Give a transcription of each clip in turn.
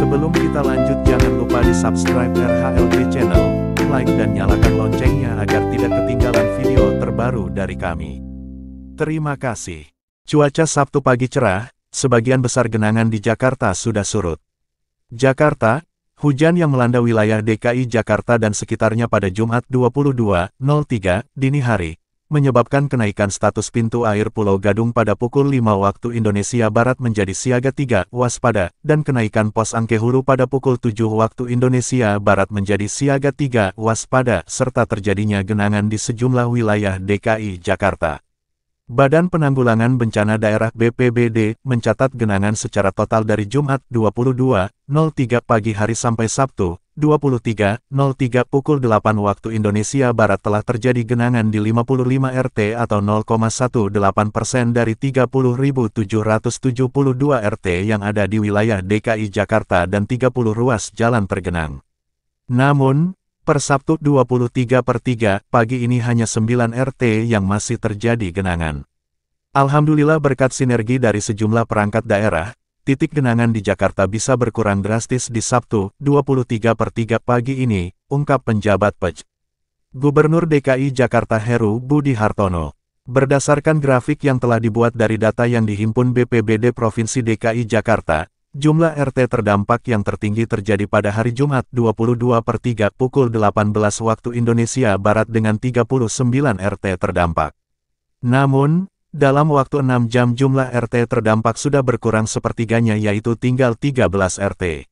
Sebelum kita lanjut jangan lupa di subscribe RHLT channel, like dan nyalakan loncengnya agar tidak ketinggalan video terbaru dari kami. Terima kasih. Cuaca Sabtu pagi cerah, sebagian besar genangan di Jakarta sudah surut. Jakarta, Hujan yang melanda wilayah DKI Jakarta dan sekitarnya pada Jumat 22.03 dini hari menyebabkan kenaikan status pintu air Pulau Gadung pada pukul 5 waktu Indonesia Barat menjadi siaga 3, waspada, dan kenaikan pos Angkehuru pada pukul 7 waktu Indonesia Barat menjadi siaga 3, waspada, serta terjadinya genangan di sejumlah wilayah DKI Jakarta. Badan Penanggulangan Bencana Daerah BPBD mencatat genangan secara total dari Jumat 22.03 pagi hari sampai Sabtu 23.03 pukul 8 waktu Indonesia Barat telah terjadi genangan di 55 RT atau 0,18 persen dari 30.772 RT yang ada di wilayah DKI Jakarta dan 30 ruas jalan tergenang. Namun, Per Sabtu 23 per 3 pagi ini hanya 9 RT yang masih terjadi genangan. Alhamdulillah berkat sinergi dari sejumlah perangkat daerah, titik genangan di Jakarta bisa berkurang drastis di Sabtu, 23 per 3 pagi ini, ungkap penjabat PEJ. Gubernur DKI Jakarta Heru Budi Hartono. Berdasarkan grafik yang telah dibuat dari data yang dihimpun BPBD Provinsi DKI Jakarta, jumlah RT terdampak yang tertinggi terjadi pada hari Jumat 22 per 3 pukul 18 waktu Indonesia Barat dengan 39 RT terdampak. Namun, dalam waktu 6 jam jumlah RT terdampak sudah berkurang sepertiganya yaitu tinggal 13 RT.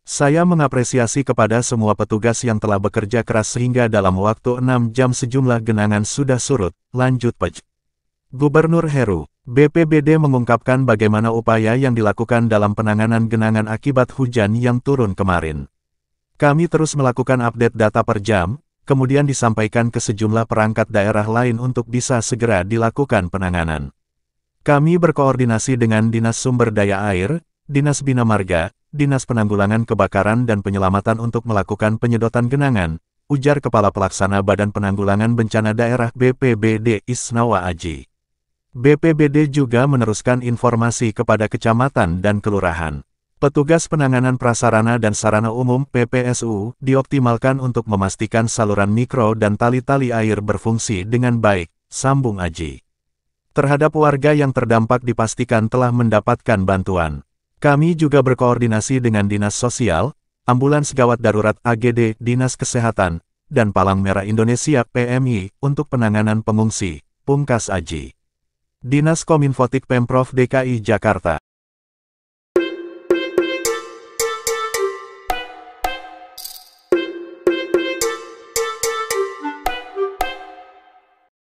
Saya mengapresiasi kepada semua petugas yang telah bekerja keras sehingga dalam waktu 6 jam sejumlah genangan sudah surut, lanjut Pej. Gubernur Heru, BPBD mengungkapkan bagaimana upaya yang dilakukan dalam penanganan genangan akibat hujan yang turun kemarin. Kami terus melakukan update data per jam, kemudian disampaikan ke sejumlah perangkat daerah lain untuk bisa segera dilakukan penanganan. Kami berkoordinasi dengan Dinas Sumber Daya Air, Dinas Bina Marga, Dinas Penanggulangan Kebakaran dan Penyelamatan untuk melakukan penyedotan genangan, ujar Kepala Pelaksana Badan Penanggulangan Bencana Daerah BPBD Isnawa Aji. BPBD juga meneruskan informasi kepada kecamatan dan kelurahan. Petugas penanganan prasarana dan sarana umum PPSU dioptimalkan untuk memastikan saluran mikro dan tali-tali air berfungsi dengan baik, sambung Aji. Terhadap warga yang terdampak dipastikan telah mendapatkan bantuan. Kami juga berkoordinasi dengan Dinas Sosial, Ambulans Gawat Darurat AGD, Dinas Kesehatan, dan Palang Merah Indonesia PMI untuk penanganan pengungsi, Pungkas Aji. Dinas Kominfotik Pemprov DKI Jakarta